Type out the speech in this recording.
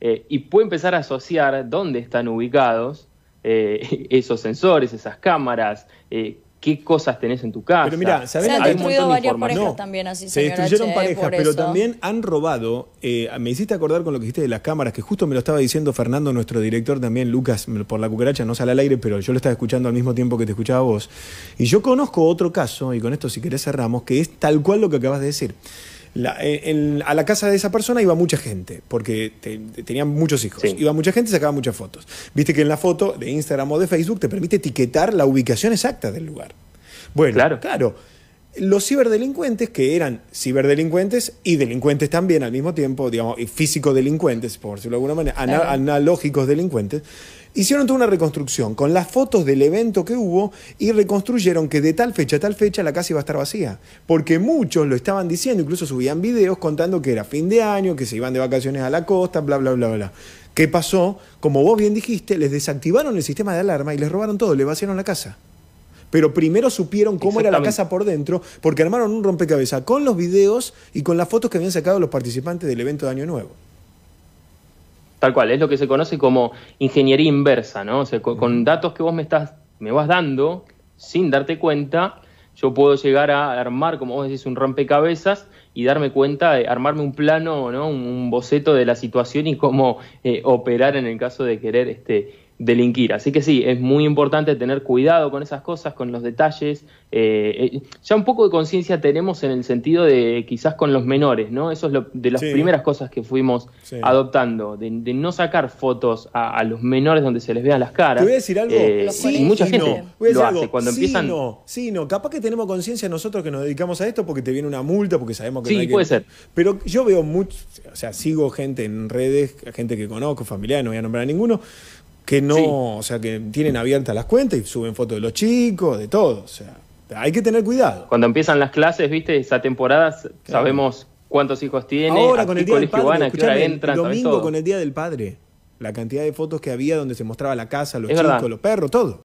Eh, y puede empezar a asociar dónde están ubicados eh, esos sensores, esas cámaras, eh, qué cosas tenés en tu casa. Pero mira, Se han destruido varias parejas también así, Se destruyeron parejas, pero también han robado. me hiciste acordar con lo que dijiste de las cámaras, que justo me lo estaba diciendo Fernando, nuestro director también, Lucas, por la cucaracha, no sale al aire, pero yo lo estaba escuchando al mismo tiempo que te escuchaba vos. Y yo conozco otro caso, y con esto si querés cerramos, que es tal cual lo que acabas de decir. Eh, en, a la casa de esa persona iba mucha gente, porque tenía tenían muchos hijos. Iba mucha gente y sacaba muchas fotos. Viste que en la foto de Instagram o de Facebook te permite etiquetar la ubicación exacta del lugar. Bueno, claro. claro los ciberdelincuentes, que eran ciberdelincuentes y delincuentes también al mismo tiempo, digamos, y físico-delincuentes, por decirlo de alguna manera, analógicos delincuentes, hicieron toda una reconstrucción con las fotos del evento que hubo y reconstruyeron que de tal fecha a tal fecha la casa iba a estar vacía. Porque muchos lo estaban diciendo, incluso subían videos contando que era fin de año, que se iban de vacaciones a la costa, bla, bla, bla, bla. ¿Qué pasó? Como vos bien dijiste, les desactivaron el sistema de alarma y les robaron todo, le vaciaron la casa pero primero supieron cómo era la casa por dentro porque armaron un rompecabezas con los videos y con las fotos que habían sacado los participantes del evento de Año Nuevo. Tal cual, es lo que se conoce como ingeniería inversa, ¿no? O sea, con, datos que vos me estás, me vas dando, sin darte cuenta, yo puedo llegar a armar, como vos decís, un rompecabezas y darme cuenta de armarme un plano, ¿no? un, boceto de la situación y cómo eh, operar en el caso de querer este, delinquir. Así que sí, es muy importante tener cuidado con esas cosas, con los detalles. Eh, eh, ya un poco de conciencia tenemos en el sentido de quizás con los menores, ¿no? Eso es lo, de las primeras cosas que fuimos adoptando, de, no sacar fotos a, los menores donde se les vean las caras. Te voy a decir algo. Eh, mucha gente no. decir cuando empiezan. No, sí, no. Capaz que tenemos conciencia nosotros que nos dedicamos a esto porque te viene una multa, porque sabemos que. no hay puede ser. Pero yo veo mucho, o sea, sigo gente en redes, gente que conozco, familiares, no voy a nombrar a ninguno que no, o sea, que tienen abiertas las cuentas y suben fotos de los chicos, de todo, o sea, hay que tener cuidado. Cuando empiezan las clases, viste, esa temporada sabemos cuántos hijos tienen, ahora con el día van, el domingo con el día del padre, la cantidad de fotos que había donde se mostraba la casa, los chicos, los perros, todo.